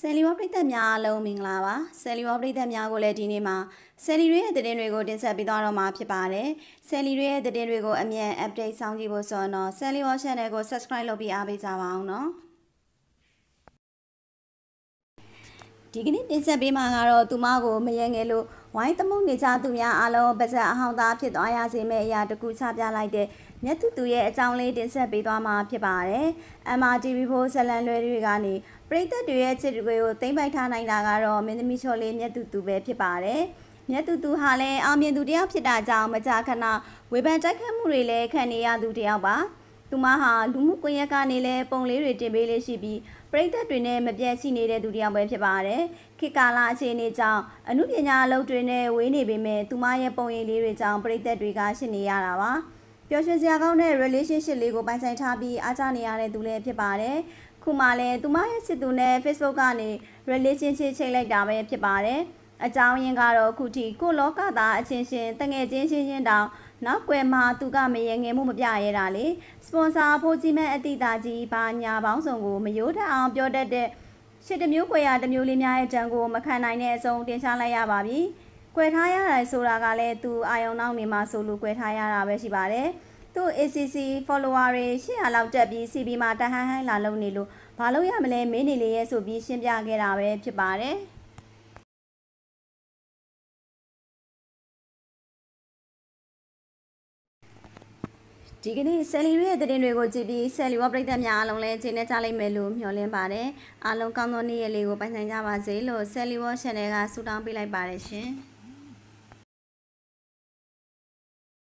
ဆယ်လီဝပရိသတ်များအားလုံးမင်္ဂလာပါဆယ်လီဝပရိသတ်များကိုလည်းဒီနေ့မှာဆယ်လီရဲ့သတင်းတွေကိုတင်ဆက်ပေးသွားတော့မှာဖြစ်ပါတယ်ဆယ်လီရဲ့သတင်းတွေကိုအမြန် update ဆောင်ကြည့်ဖို့ဆိုတော့ဆယ်လီဝ channel ကို subscribe လုပ်ပြီးအားပေးကြပါအောင်နော်ဒီကနေ့တင်ဆက်ပေးမှာကတော့သူမကိုမရငယ်လို့ဝိုင်းတမှုနေကြသူများအားလုံးပါဇက်အဟောင်းသားဖြစ်သွားရစေမယ့်အရာတစ်ခုချပြလိုက်တဲ့မြတ်သူသူရဲ့အကြောင်းလေးတင်ဆက်ပေးသွားမှာဖြစ်ပါတယ်။ MRTV ဘိုးဇလန်လွဲတွေကနေပရိသတ်တွေရဲ့ချစ်တွေကိုသိမ့်ပိုက်ထားနိုင်တာကတော့မင်းသမီးချော်လေးမြတ်သူသူပဲဖြစ်ပါတယ်။မြတ်သူသူဟာလည်းအောင်မြင်သူတယောက်ဖြစ်တာကြောင့်မကြာခဏဝေဖန်တိုက်ခတ်မှုတွေလည်းခံနေရသူတယောက်ပါ။သူမဟာလူမှုကွန်ရက်ကနေလည်းပုံလေးတွေတင်ပေးလေးရှိပြီးပရိသတ်တွေနဲ့မပြတ်ရှိနေတဲ့သူတစ်ယောက်ပဲဖြစ်ပါတယ်။ခေတ်ကာလအခြေအနေကြောင့်အမှုပညာအလုပ်တွေနဲ့ဝေးနေပေမဲ့သူမရဲ့ပုံရိပ်လေးတွေကြောင့်ပရိသတ်တွေကရှင်းနေရတာပါ။ပျော်ရွှင်စရာကောင်းတဲ့ relationship လေးကိုပိုင်ဆိုင်ထားပြီးအားကျနေရတဲ့သူလည်းဖြစ်ပါတယ်။ခုမှလည်းသူမရဲ့စစ်သူနဲ့ Facebook ကနေ relationship ချိန်လိုက်တာပဲဖြစ်ပါတယ်။အကြောင်းရင်းကတော့အခုထိကိုလောကသားအချင်းချင်းတငယ်ချင်းချင်းချင်းတောင်နောက်ကွယ်မှာသူကမရေငယ်မှုမပြရဲတာလေစပွန်ဆာဖိုးကြီးမဲ့အတိတာကြီးဘာညာပေါင်းစုံကိုမယိုးတအောင်ပြောတတ်တဲ့ရှစ်တမျိုးကွယ်ရတမျိုးလေးများရဲ့တံကိုမခံနိုင်တဲ့အဆုံးတင်ရှားလိုက်ရပါပြီကွယ်ထားရတယ်ဆိုတာကလည်းသူအာယုံနောက်နေမှာဆိုလို့ကွယ်ထားရတာပဲရှိပါတယ်သူ ACC follower တွေ800လောက်တက်ပြီး CB မှာတဟန်းဟန်းလာလုံနေလို့ဘာလို့ရမလဲမင်းနေလေရဲ့ဆိုပြီးရှင်းပြခဲ့တာပဲဖြစ်ပါတယ်ဒီကနေ့ဆယ်လီရဲ့သတင်းတွေကိုကြည့်ပြီးဆယ်လီဝပရိသတ်များအားလုံးလည်းခြေနဲ့ကြားလိုက်မယ်လို့မျှော်လင့်ပါတယ်။အားလုံးကောင်းသောနေ့ရက်လေးကိုပိုင်ဆိုင်ကြပါစေလို့ဆယ်လီဝ Channel ကဆုတောင်းပေးလိုက်ပါတယ်ရှင်။